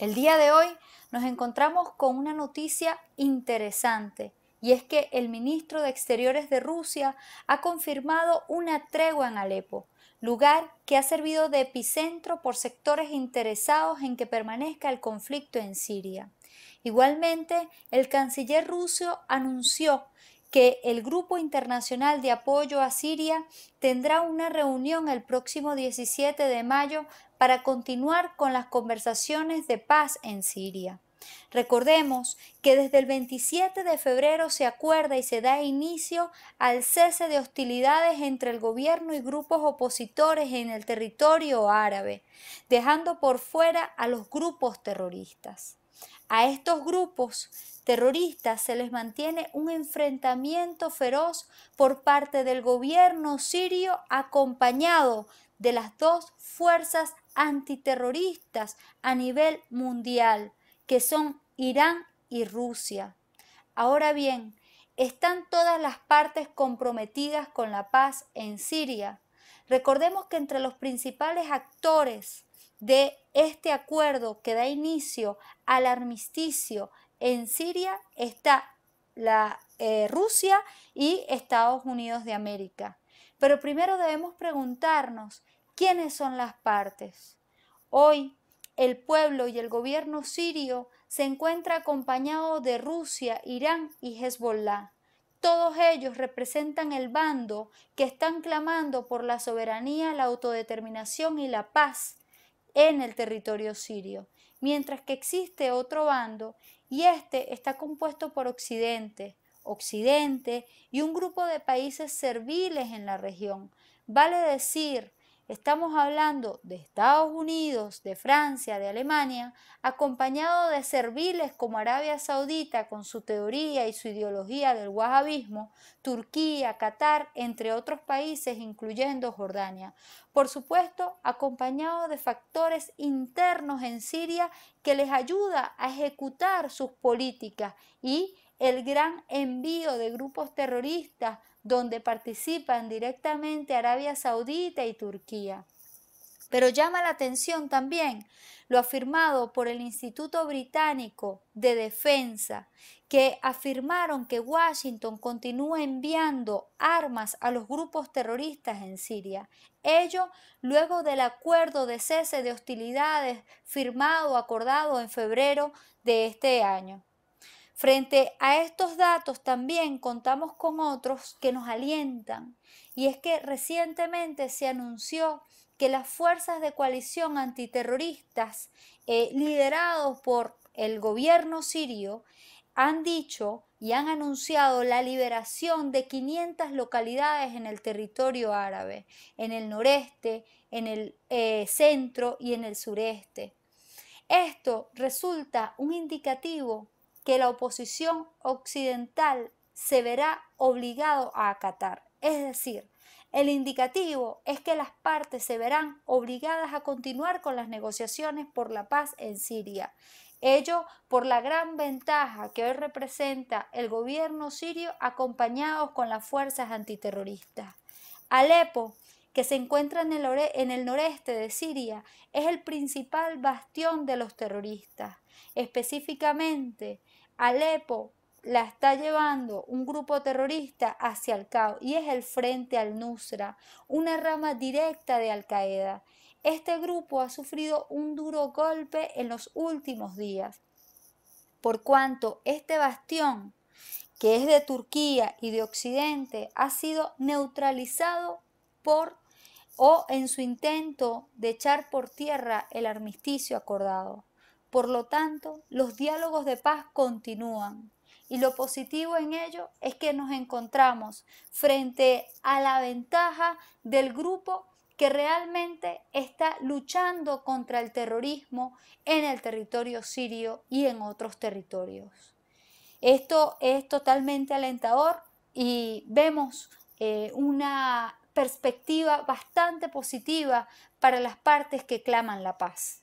El día de hoy nos encontramos con una noticia interesante y es que el ministro de Exteriores de Rusia ha confirmado una tregua en Alepo, lugar que ha servido de epicentro por sectores interesados en que permanezca el conflicto en Siria. Igualmente, el canciller ruso anunció que el Grupo Internacional de Apoyo a Siria tendrá una reunión el próximo 17 de mayo para continuar con las conversaciones de paz en Siria. Recordemos que desde el 27 de febrero se acuerda y se da inicio al cese de hostilidades entre el gobierno y grupos opositores en el territorio árabe, dejando por fuera a los grupos terroristas. A estos grupos terroristas se les mantiene un enfrentamiento feroz por parte del gobierno sirio acompañado de las dos fuerzas antiterroristas a nivel mundial, que son Irán y Rusia. Ahora bien, están todas las partes comprometidas con la paz en Siria. Recordemos que entre los principales actores de este acuerdo que da inicio al armisticio en Siria está la eh, Rusia y Estados Unidos de América. Pero primero debemos preguntarnos quiénes son las partes. Hoy, el pueblo y el gobierno sirio se encuentra acompañado de Rusia, Irán y Hezbollah. Todos ellos representan el bando que están clamando por la soberanía, la autodeterminación y la paz en el territorio sirio, mientras que existe otro bando y este está compuesto por Occidente, Occidente y un grupo de países serviles en la región, vale decir Estamos hablando de Estados Unidos, de Francia, de Alemania, acompañado de serviles como Arabia Saudita con su teoría y su ideología del wahabismo, Turquía, Qatar, entre otros países, incluyendo Jordania. Por supuesto, acompañado de factores internos en Siria que les ayuda a ejecutar sus políticas y el gran envío de grupos terroristas donde participan directamente Arabia Saudita y Turquía. Pero llama la atención también lo afirmado por el Instituto Británico de Defensa, que afirmaron que Washington continúa enviando armas a los grupos terroristas en Siria. Ello luego del acuerdo de cese de hostilidades firmado, acordado en febrero de este año. Frente a estos datos también contamos con otros que nos alientan y es que recientemente se anunció que las fuerzas de coalición antiterroristas eh, liderados por el gobierno sirio han dicho y han anunciado la liberación de 500 localidades en el territorio árabe, en el noreste, en el eh, centro y en el sureste. Esto resulta un indicativo la oposición occidental se verá obligado a acatar. Es decir, el indicativo es que las partes se verán obligadas a continuar con las negociaciones por la paz en Siria. Ello por la gran ventaja que hoy representa el gobierno sirio acompañados con las fuerzas antiterroristas. Alepo que se encuentra en el, en noreste de Siria, es el principal bastión de los terroristas. Específicamente, Alepo la está llevando un grupo terrorista hacia el caos y es el Frente al-Nusra, una rama directa de Al-Qaeda. Este grupo ha sufrido un duro golpe en los últimos días, por cuanto este bastión, que es de Turquía y de Occidente, ha sido neutralizado por o en su intento de echar por tierra el armisticio acordado. Por lo tanto, los diálogos de paz continúan y lo positivo en ello es que nos encontramos frente a la ventaja del grupo que realmente está luchando contra el terrorismo en el territorio sirio y en otros territorios. Esto es totalmente alentador y vemos eh, una perspectiva bastante positiva para las partes que claman la paz.